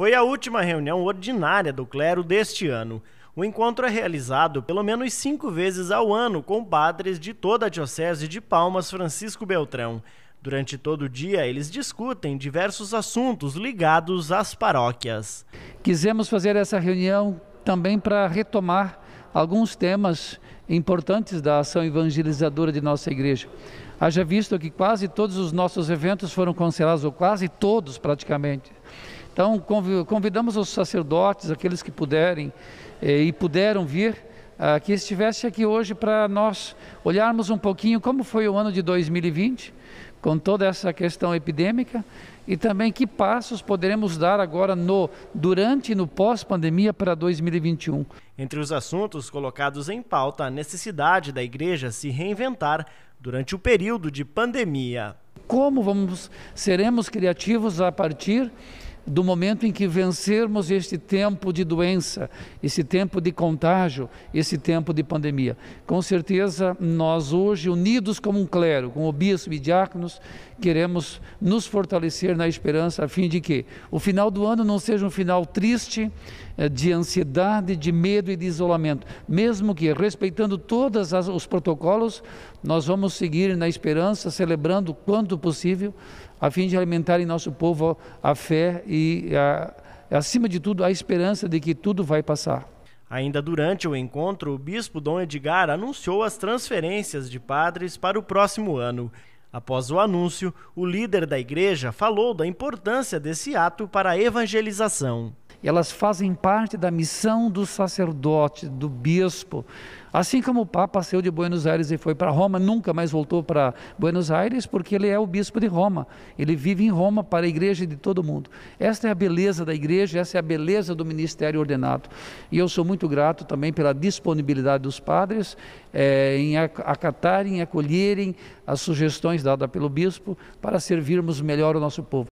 Foi a última reunião ordinária do clero deste ano. O encontro é realizado pelo menos cinco vezes ao ano com padres de toda a Diocese de Palmas Francisco Beltrão. Durante todo o dia, eles discutem diversos assuntos ligados às paróquias. Quisemos fazer essa reunião também para retomar alguns temas importantes da ação evangelizadora de nossa igreja. Haja visto que quase todos os nossos eventos foram cancelados, ou quase todos praticamente. Então convidamos os sacerdotes, aqueles que puderem eh, e puderam vir, ah, que estivesse aqui hoje para nós olharmos um pouquinho como foi o ano de 2020, com toda essa questão epidêmica, e também que passos poderemos dar agora no durante e no pós-pandemia para 2021. Entre os assuntos colocados em pauta, a necessidade da igreja se reinventar durante o período de pandemia. Como vamos seremos criativos a partir do momento em que vencermos este tempo de doença, esse tempo de contágio, esse tempo de pandemia. Com certeza, nós hoje, unidos como um clero, com bispo e diáconos, queremos nos fortalecer na esperança, a fim de que o final do ano não seja um final triste, eh, de ansiedade, de medo e de isolamento. Mesmo que, respeitando todos os protocolos, nós vamos seguir na esperança, celebrando quanto possível, a fim de alimentar em nosso povo a fé e, a, acima de tudo, a esperança de que tudo vai passar. Ainda durante o encontro, o bispo Dom Edgar anunciou as transferências de padres para o próximo ano. Após o anúncio, o líder da igreja falou da importância desse ato para a evangelização elas fazem parte da missão do sacerdote, do bispo. Assim como o Papa saiu de Buenos Aires e foi para Roma, nunca mais voltou para Buenos Aires, porque ele é o bispo de Roma. Ele vive em Roma para a igreja de todo mundo. Esta é a beleza da igreja, essa é a beleza do ministério ordenado. E eu sou muito grato também pela disponibilidade dos padres é, em acatarem, acolherem as sugestões dadas pelo bispo para servirmos melhor o nosso povo.